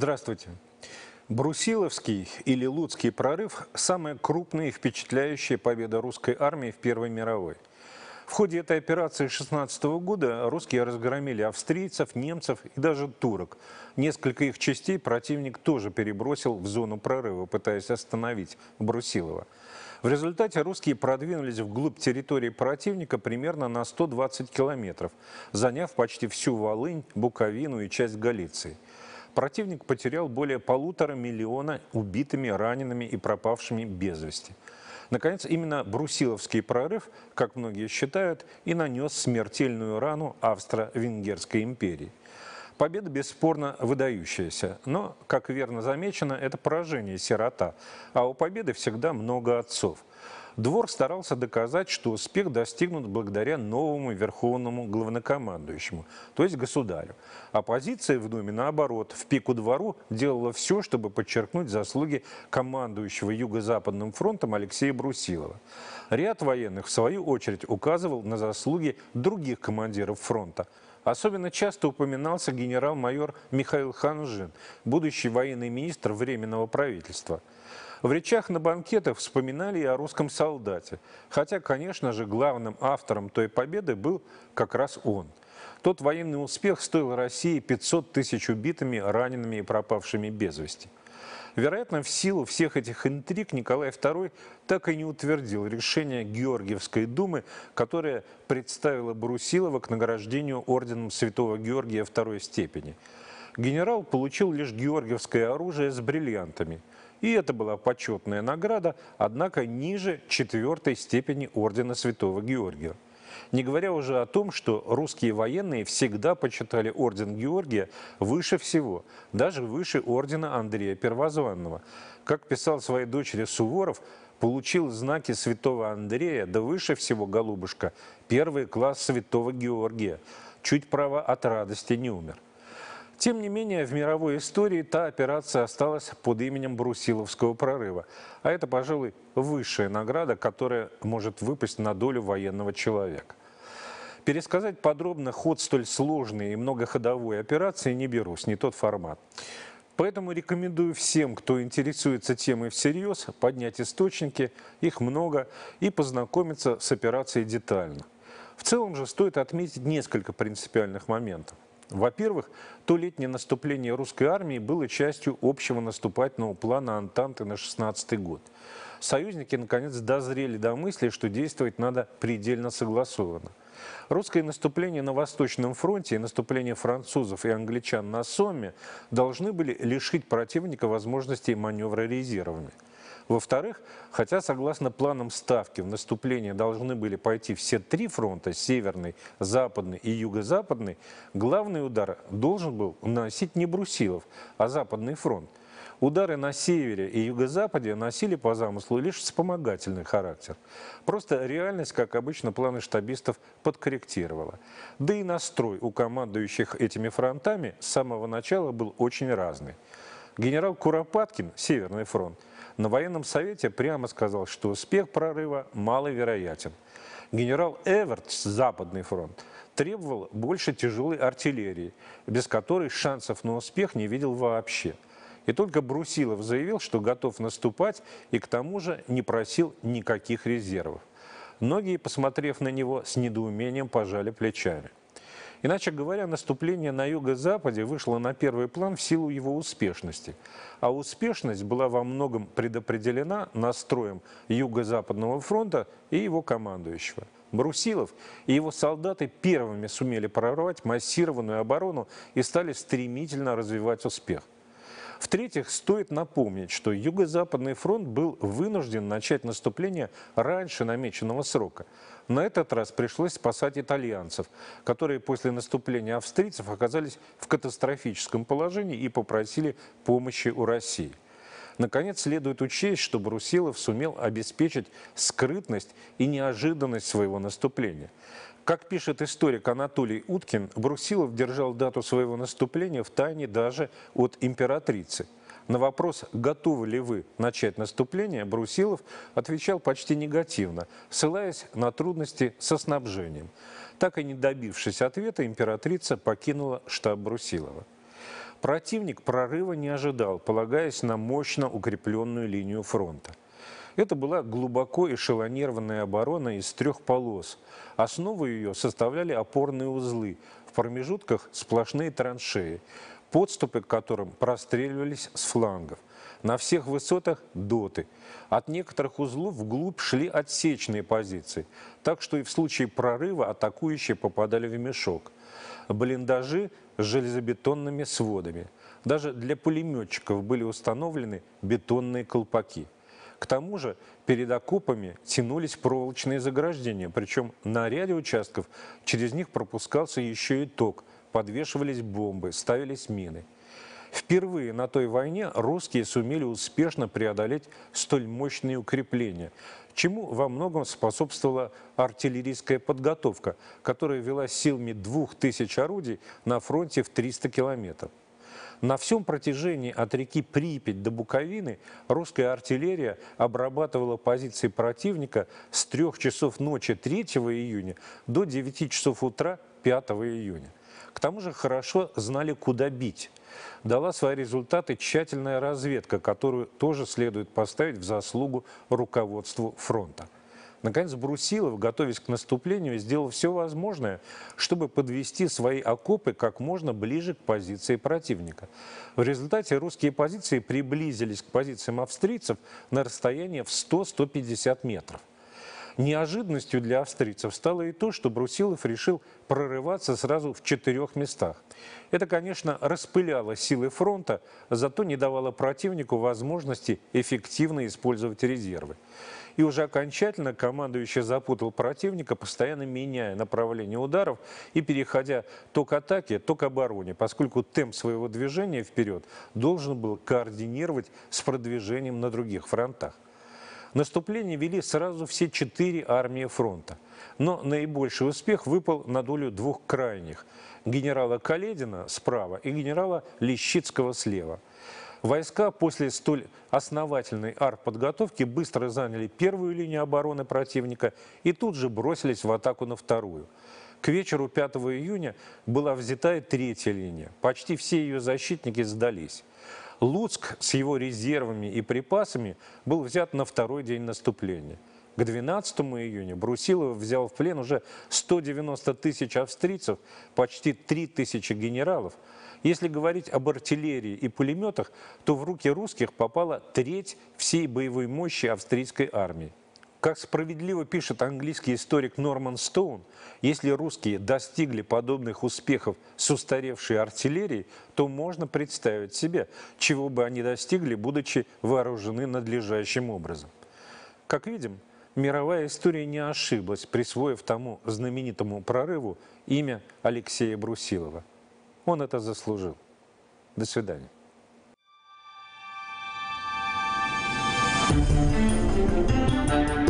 Здравствуйте. Брусиловский или Луцкий прорыв – самая крупная и впечатляющая победа русской армии в Первой мировой. В ходе этой операции 16 года русские разгромили австрийцев, немцев и даже турок. Несколько их частей противник тоже перебросил в зону прорыва, пытаясь остановить Брусилова. В результате русские продвинулись вглубь территории противника примерно на 120 километров, заняв почти всю Волынь, Буковину и часть Галиции. Противник потерял более полутора миллиона убитыми, ранеными и пропавшими без вести. Наконец, именно брусиловский прорыв, как многие считают, и нанес смертельную рану Австро-Венгерской империи. Победа бесспорно выдающаяся, но, как верно замечено, это поражение сирота, а у победы всегда много отцов – Двор старался доказать, что успех достигнут благодаря новому верховному главнокомандующему, то есть государю. Оппозиция в Думе, наоборот, в пику двору делала все, чтобы подчеркнуть заслуги командующего Юго-Западным фронтом Алексея Брусилова. Ряд военных, в свою очередь, указывал на заслуги других командиров фронта. Особенно часто упоминался генерал-майор Михаил Ханжин, будущий военный министр Временного правительства. В речах на банкетах вспоминали и о русском солдате, хотя, конечно же, главным автором той победы был как раз он. Тот военный успех стоил России 500 тысяч убитыми, ранеными и пропавшими без вести. Вероятно, в силу всех этих интриг Николай II так и не утвердил решение Георгиевской думы, которая представила Брусилова к награждению орденом Святого Георгия второй степени. Генерал получил лишь георгиевское оружие с бриллиантами – и это была почетная награда, однако ниже четвертой степени ордена Святого Георгия. Не говоря уже о том, что русские военные всегда почитали орден Георгия выше всего, даже выше ордена Андрея Первозванного. Как писал своей дочери Суворов, получил знаки святого Андрея, да выше всего, голубушка, первый класс святого Георгия. Чуть право от радости не умер. Тем не менее, в мировой истории та операция осталась под именем Брусиловского прорыва. А это, пожалуй, высшая награда, которая может выпасть на долю военного человека. Пересказать подробно ход столь сложной и многоходовой операции не берусь, не тот формат. Поэтому рекомендую всем, кто интересуется темой всерьез, поднять источники, их много, и познакомиться с операцией детально. В целом же стоит отметить несколько принципиальных моментов. Во-первых, то летнее наступление русской армии было частью общего наступательного плана Антанты на 16 год. Союзники, наконец, дозрели до мысли, что действовать надо предельно согласованно. Русское наступление на Восточном фронте и наступление французов и англичан на Соме должны были лишить противника возможностей маневра резервами. Во-вторых, хотя согласно планам ставки в наступление должны были пойти все три фронта, северный, западный и юго-западный, главный удар должен был наносить не Брусилов, а западный фронт. Удары на севере и юго-западе носили по замыслу лишь вспомогательный характер. Просто реальность, как обычно, планы штабистов подкорректировала. Да и настрой у командующих этими фронтами с самого начала был очень разный. Генерал Куропаткин, Северный фронт, на военном совете прямо сказал, что успех прорыва маловероятен. Генерал Эвертс, Западный фронт, требовал больше тяжелой артиллерии, без которой шансов на успех не видел вообще. И только Брусилов заявил, что готов наступать и к тому же не просил никаких резервов. Многие, посмотрев на него, с недоумением пожали плечами. Иначе говоря, наступление на юго-западе вышло на первый план в силу его успешности. А успешность была во многом предопределена настроем Юго-Западного фронта и его командующего. Брусилов и его солдаты первыми сумели прорвать массированную оборону и стали стремительно развивать успех – в-третьих, стоит напомнить, что Юго-Западный фронт был вынужден начать наступление раньше намеченного срока. На этот раз пришлось спасать итальянцев, которые после наступления австрийцев оказались в катастрофическом положении и попросили помощи у России. Наконец, следует учесть, что Брусилов сумел обеспечить скрытность и неожиданность своего наступления. Как пишет историк Анатолий Уткин, Брусилов держал дату своего наступления в тайне даже от императрицы. На вопрос, готовы ли вы начать наступление, Брусилов отвечал почти негативно, ссылаясь на трудности со снабжением. Так и не добившись ответа, императрица покинула штаб Брусилова. Противник прорыва не ожидал, полагаясь на мощно укрепленную линию фронта. Это была глубоко эшелонированная оборона из трех полос. Основу ее составляли опорные узлы, в промежутках сплошные траншеи, подступы к которым простреливались с флангов. На всех высотах – доты. От некоторых узлов вглубь шли отсечные позиции, так что и в случае прорыва атакующие попадали в мешок. Блиндажи с железобетонными сводами. Даже для пулеметчиков были установлены бетонные колпаки – к тому же перед окопами тянулись проволочные заграждения, причем на ряде участков через них пропускался еще и ток, подвешивались бомбы, ставились мины. Впервые на той войне русские сумели успешно преодолеть столь мощные укрепления, чему во многом способствовала артиллерийская подготовка, которая вела силами двух тысяч орудий на фронте в 300 километров. На всем протяжении от реки Припять до Буковины русская артиллерия обрабатывала позиции противника с 3 часов ночи 3 июня до 9 часов утра 5 июня. К тому же хорошо знали, куда бить. Дала свои результаты тщательная разведка, которую тоже следует поставить в заслугу руководству фронта. Наконец, Брусилов, готовясь к наступлению, сделал все возможное, чтобы подвести свои окопы как можно ближе к позиции противника. В результате русские позиции приблизились к позициям австрийцев на расстояние в 100-150 метров. Неожиданностью для австрийцев стало и то, что Брусилов решил прорываться сразу в четырех местах. Это, конечно, распыляло силы фронта, зато не давало противнику возможности эффективно использовать резервы. И уже окончательно командующий запутал противника, постоянно меняя направление ударов и переходя то к атаке, то к обороне, поскольку темп своего движения вперед должен был координировать с продвижением на других фронтах. Наступление вели сразу все четыре армии фронта. Но наибольший успех выпал на долю двух крайних – генерала Каледина справа и генерала Лещицкого слева. Войска после столь основательной артподготовки быстро заняли первую линию обороны противника и тут же бросились в атаку на вторую. К вечеру 5 июня была взята и третья линия. Почти все ее защитники сдались. Луцк с его резервами и припасами был взят на второй день наступления. К 12 июня Брусилов взял в плен уже 190 тысяч австрийцев, почти 3 тысячи генералов. Если говорить об артиллерии и пулеметах, то в руки русских попала треть всей боевой мощи австрийской армии. Как справедливо пишет английский историк Норман Стоун, если русские достигли подобных успехов с устаревшей артиллерией, то можно представить себе, чего бы они достигли, будучи вооружены надлежащим образом. Как видим, мировая история не ошиблась, присвоив тому знаменитому прорыву имя Алексея Брусилова. Он это заслужил. До свидания. thank you